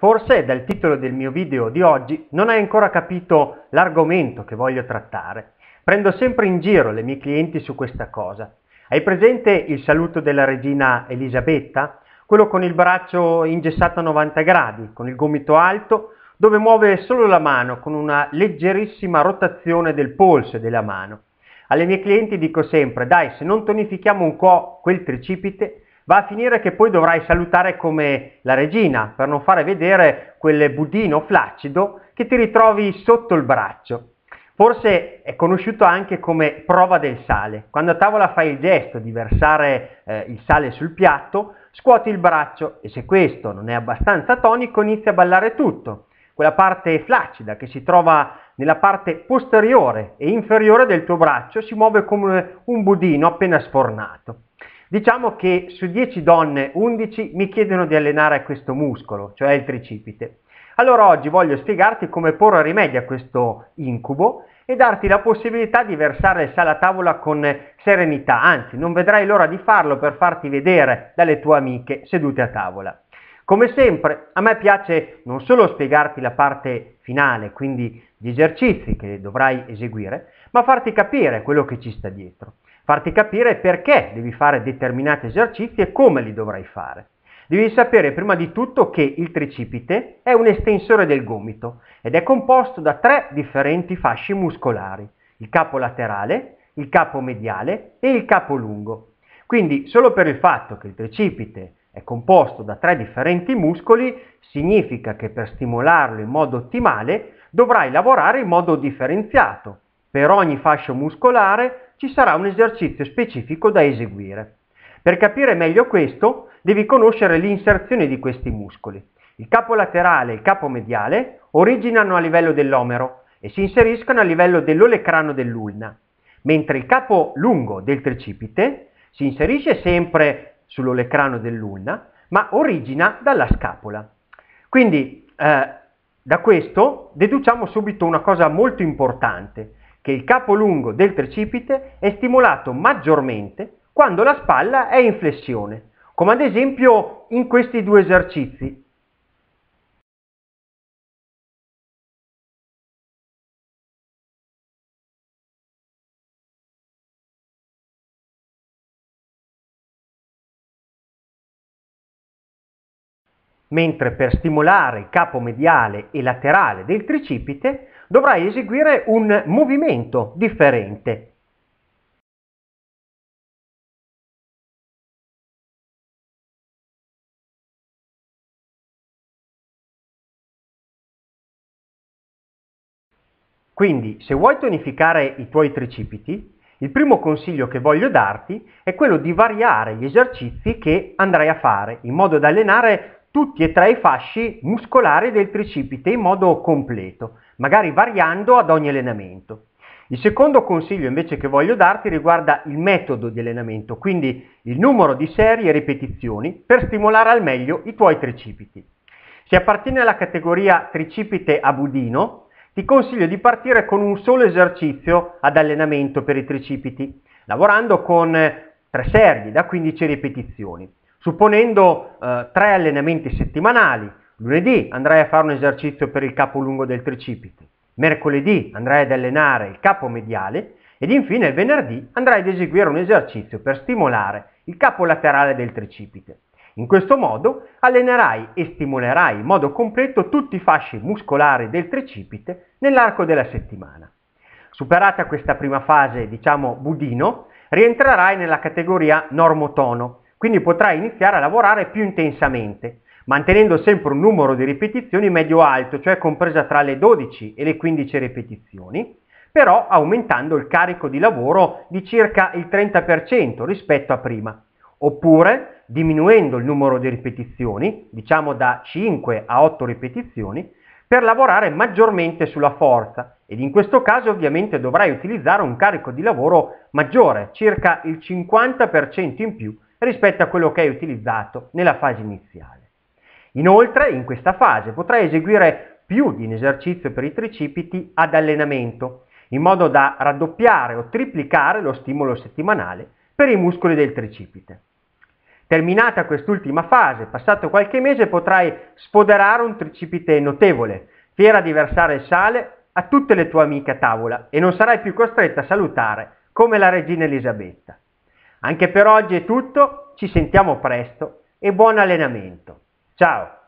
Forse dal titolo del mio video di oggi non hai ancora capito l'argomento che voglio trattare. Prendo sempre in giro le mie clienti su questa cosa. Hai presente il saluto della regina Elisabetta? Quello con il braccio ingessato a 90 gradi, con il gomito alto, dove muove solo la mano con una leggerissima rotazione del polso e della mano. Alle mie clienti dico sempre, dai, se non tonifichiamo un po' quel tricipite, va a finire che poi dovrai salutare come la regina per non fare vedere quel budino flaccido che ti ritrovi sotto il braccio. Forse è conosciuto anche come prova del sale. Quando a tavola fai il gesto di versare eh, il sale sul piatto, scuoti il braccio e se questo non è abbastanza tonico inizia a ballare tutto, quella parte flaccida che si trova nella parte posteriore e inferiore del tuo braccio si muove come un budino appena sfornato. Diciamo che su 10 donne 11 mi chiedono di allenare questo muscolo, cioè il tricipite. Allora oggi voglio spiegarti come porre rimedio a questo incubo e darti la possibilità di versare il sale a tavola con serenità, anzi non vedrai l'ora di farlo per farti vedere dalle tue amiche sedute a tavola. Come sempre, a me piace non solo spiegarti la parte finale, quindi gli esercizi che dovrai eseguire, ma farti capire quello che ci sta dietro farti capire perché devi fare determinati esercizi e come li dovrai fare. Devi sapere prima di tutto che il tricipite è un estensore del gomito ed è composto da tre differenti fasci muscolari, il capo laterale, il capo mediale e il capo lungo. Quindi solo per il fatto che il tricipite è composto da tre differenti muscoli significa che per stimolarlo in modo ottimale dovrai lavorare in modo differenziato per ogni fascio muscolare ci sarà un esercizio specifico da eseguire. Per capire meglio questo devi conoscere l'inserzione di questi muscoli. Il capo laterale e il capo mediale originano a livello dell'omero e si inseriscono a livello dell'olecrano dell'ulna, mentre il capo lungo del tricipite si inserisce sempre sull'olecrano dell'ulna, ma origina dalla scapola. Quindi eh, da questo deduciamo subito una cosa molto importante, che il capo lungo del tricipite è stimolato maggiormente quando la spalla è in flessione, come ad esempio in questi due esercizi, mentre per stimolare il capo mediale e laterale del tricipite dovrai eseguire un movimento differente. Quindi, se vuoi tonificare i tuoi tricipiti, il primo consiglio che voglio darti è quello di variare gli esercizi che andrai a fare in modo da allenare tutti e tre i fasci muscolari del tricipite in modo completo, magari variando ad ogni allenamento. Il secondo consiglio invece che voglio darti riguarda il metodo di allenamento, quindi il numero di serie e ripetizioni per stimolare al meglio i tuoi tricipiti. Se appartiene alla categoria tricipite a budino, ti consiglio di partire con un solo esercizio ad allenamento per i tricipiti, lavorando con tre serie da 15 ripetizioni. Supponendo eh, tre allenamenti settimanali, lunedì andrai a fare un esercizio per il capo lungo del tricipite, mercoledì andrai ad allenare il capo mediale ed infine il venerdì andrai ad eseguire un esercizio per stimolare il capo laterale del tricipite. In questo modo allenerai e stimolerai in modo completo tutti i fasci muscolari del tricipite nell'arco della settimana. Superata questa prima fase, diciamo budino, rientrerai nella categoria normotono, quindi potrai iniziare a lavorare più intensamente, mantenendo sempre un numero di ripetizioni medio-alto, cioè compresa tra le 12 e le 15 ripetizioni, però aumentando il carico di lavoro di circa il 30% rispetto a prima, oppure diminuendo il numero di ripetizioni, diciamo da 5 a 8 ripetizioni, per lavorare maggiormente sulla forza ed in questo caso ovviamente dovrai utilizzare un carico di lavoro maggiore, circa il 50% in più rispetto a quello che hai utilizzato nella fase iniziale. Inoltre, in questa fase potrai eseguire più di un esercizio per i tricipiti ad allenamento, in modo da raddoppiare o triplicare lo stimolo settimanale per i muscoli del tricipite. Terminata quest'ultima fase, passato qualche mese potrai sfoderare un tricipite notevole, fiera di versare il sale a tutte le tue amiche a tavola e non sarai più costretta a salutare come la regina Elisabetta. Anche per oggi è tutto, ci sentiamo presto e buon allenamento. Ciao!